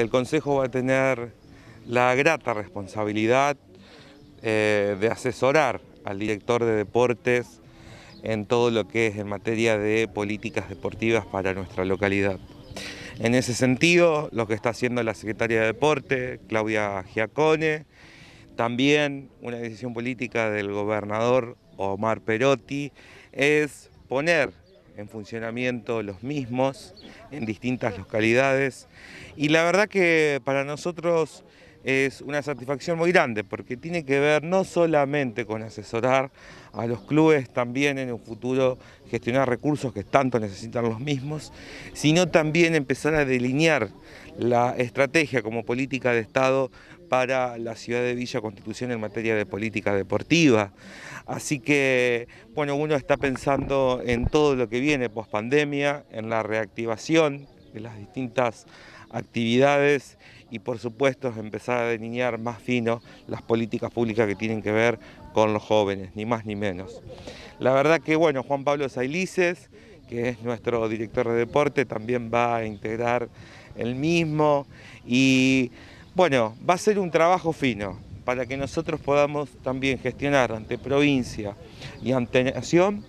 el Consejo va a tener la grata responsabilidad eh, de asesorar al director de deportes en todo lo que es en materia de políticas deportivas para nuestra localidad. En ese sentido, lo que está haciendo la secretaria de Deporte, Claudia Giacone, también una decisión política del gobernador Omar Perotti, es poner en funcionamiento los mismos en distintas localidades y la verdad que para nosotros es una satisfacción muy grande porque tiene que ver no solamente con asesorar a los clubes también en un futuro gestionar recursos que tanto necesitan los mismos, sino también empezar a delinear la estrategia como política de Estado para la ciudad de Villa Constitución en materia de política deportiva. Así que, bueno, uno está pensando en todo lo que viene pospandemia, en la reactivación de las distintas actividades y por supuesto empezar a delinear más fino las políticas públicas que tienen que ver con los jóvenes, ni más ni menos. La verdad que bueno, Juan Pablo Sailices, que es nuestro director de deporte, también va a integrar el mismo y bueno, va a ser un trabajo fino, para que nosotros podamos también gestionar ante provincia y ante nación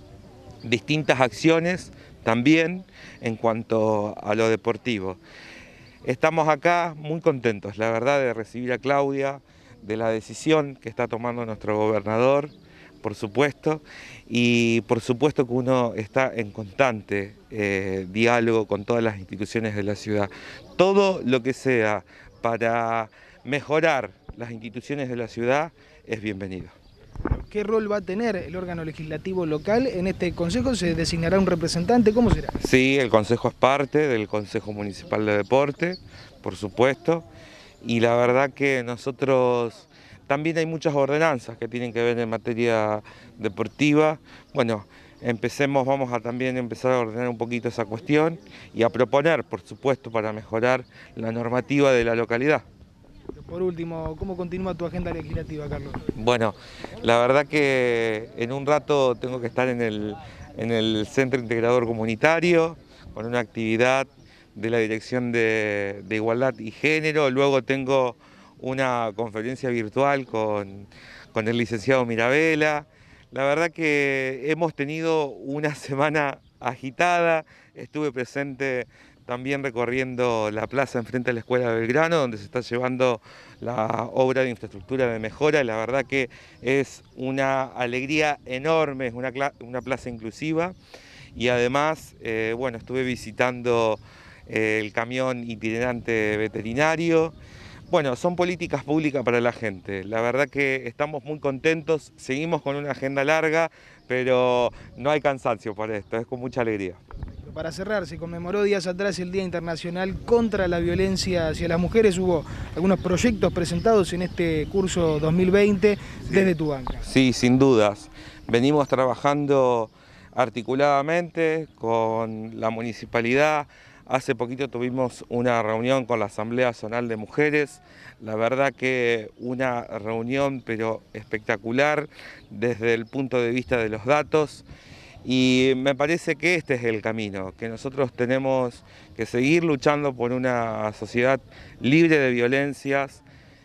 distintas acciones también en cuanto a lo deportivo. Estamos acá muy contentos, la verdad, de recibir a Claudia, de la decisión que está tomando nuestro gobernador, por supuesto, y por supuesto que uno está en constante eh, diálogo con todas las instituciones de la ciudad. Todo lo que sea para mejorar las instituciones de la ciudad es bienvenido. ¿Qué rol va a tener el órgano legislativo local en este consejo? ¿Se designará un representante? ¿Cómo será? Sí, el consejo es parte del Consejo Municipal de Deporte, por supuesto, y la verdad que nosotros también hay muchas ordenanzas que tienen que ver en materia deportiva. Bueno, empecemos, vamos a también empezar a ordenar un poquito esa cuestión y a proponer, por supuesto, para mejorar la normativa de la localidad. Por último, ¿cómo continúa tu agenda legislativa, Carlos? Bueno, la verdad que en un rato tengo que estar en el, en el Centro Integrador Comunitario con una actividad de la Dirección de, Igualdad y Género. Luego tengo una conferencia virtual con, con el licenciado Mirabela. La verdad que hemos tenido una semana agitada, estuve presente también recorriendo la plaza enfrente a la Escuela Belgrano, donde se está llevando la obra de infraestructura de mejora. La verdad que es una alegría enorme, es una, plaza inclusiva. Y además, eh, bueno, estuve visitando eh, el camión itinerante veterinario. Bueno, son políticas públicas para la gente. La verdad que estamos muy contentos, seguimos con una agenda larga, pero no hay cansancio para esto, es con mucha alegría. Para cerrar, se conmemoró días atrás el Día Internacional contra la Violencia hacia las Mujeres. Hubo algunos proyectos presentados en este curso 2020 desde tu banca. Sí, sin dudas. Venimos trabajando articuladamente con la municipalidad. Hace poquito tuvimos una reunión con la Asamblea Zonal de Mujeres, la verdad que una reunión pero espectacular desde el punto de vista de los datos. Y me parece que este es el camino, que nosotros tenemos que seguir luchando por una sociedad libre de violencias,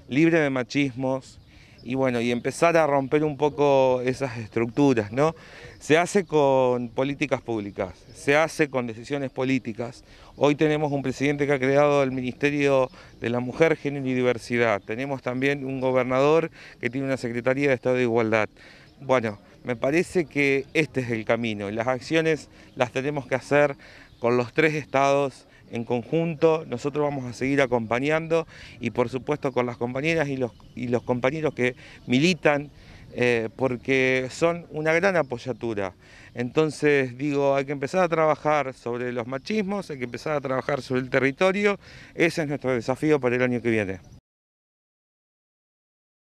libre de machismos, y bueno, y empezar a romper un poco esas estructuras, ¿no? Se hace con políticas públicas, se hace con decisiones políticas. Hoy tenemos un presidente que ha creado el Ministerio de la Mujer, Género y Diversidad. Tenemos también un gobernador que tiene una Secretaría de Estado de Igualdad. Bueno, me parece que este es el camino. y Las acciones las tenemos que hacer con los tres estados en conjunto. Nosotros vamos a seguir acompañando y por supuesto con las compañeras y los, compañeros que militan eh, porque son una gran apoyatura. Entonces, digo, hay que empezar a trabajar sobre los machismos, hay que empezar a trabajar sobre el territorio. Ese es nuestro desafío para el año que viene.